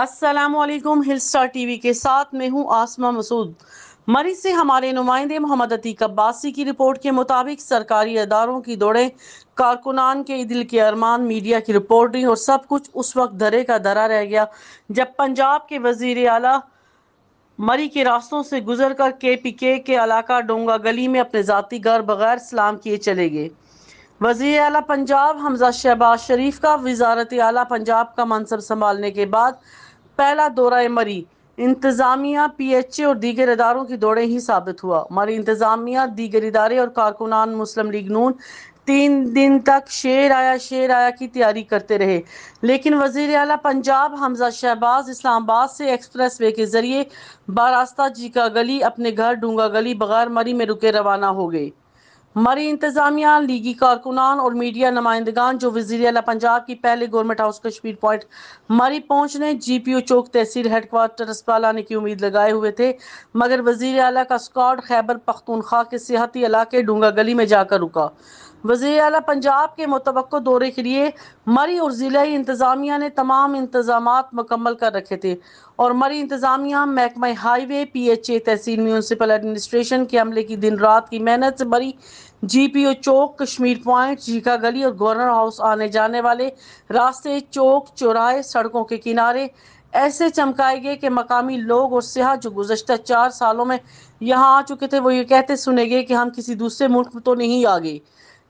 असलकुम हिल star we के साथ मैं हूँ आसमा मसूद मरी से हमारे नुमाइंदे मोहम्मद अतीक अब्बासी की रिपोर्ट के मुताबिक सरकारी अदारों की दौड़े कारकुनान के दिल के अरमान मीडिया की रिपोर्टिंग और सब कुछ उस वक्त धरे का धरा रह गया जब पंजाब के वजीर अला मरी के रास्तों से गुजर कर के पी के के इलाका डोंगा गली में अपने जाति घर बगैर सलाम किए चले गए वजी अला पंजाब हमजा शहबाज शरीफ का वजारत अला पंजाब का मनसब संभालने के बाद पहला दौरा मरी इंतजामिया पी एच ए और दीगर इदारों की दौड़े ही साबित हुआ हमारी इंतजामिया दीगर इदारे और कारकुनान मुस्लिम लीग नून तीन दिन तक शेर आया शेर आया की तैयारी करते रहे लेकिन वजीर अला पंजाब हमजा शहबाज इस्लामाबाद से एक्सप्रेस वे के जरिए बारास्ता जीका गली अपने घर डूंगा गली बगैर मरी में रुके रवाना हो गई मरी इंतजामिया लीगी कारकुनान और मीडिया नुमाइंदगान जो वजीर अला पंजाब की पहले गवर्नमेंट हाउस कश्मीर पॉइंट मरी पहुंचने जी पी ओ चौक तहसील क्वार्टर अस्पताल आने की उम्मीद लगाए हुए थे मगर वजी अला का स्कॉड खैबर पख्तूनख्वा के सियाती इलाके डूंगा गली में जाकर रुका वजी अला पंजाब के मुतव दौरे के लिए मरी और जिले इंतज़ामिया ने तमाम इंतजाम मुकम्मल कर रखे थे और मरी इंतज़ामिया महकमा highway P H A tehsil municipal administration के अमले की दिन रात की मेहनत से Murree G P O Chowk Kashmir Point Jhika Gali और गवर्नर हाउस आने जाने वाले रास्ते चौक चौराहे सड़कों के किनारे ऐसे चमकाए गए कि मकामी लोग और सियाह जो गुजशत चार सालों में यहाँ आ चुके थे वो ये कहते सुने गए कि हम किसी दूसरे मुल्क तो नहीं आ गए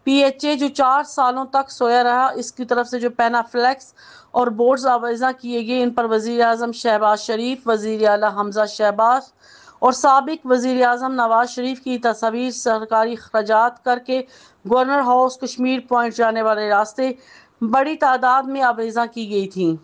पीएचए जो चार सालों तक सोया रहा इसकी तरफ से जो पेनाफ्लैक्स और बोर्ड्स आवेजा किए गए इन पर वज़ी अजम शहबाज शरीफ वजीर अला हमजा शहबाज और सबक वज़ी अजम नवाज शरीफ की तस्वीर सरकारी अखराज करके गवर्नर हाउस कश्मीर पॉइंट जाने वाले रास्ते बड़ी तादाद में आवेजा की गई थी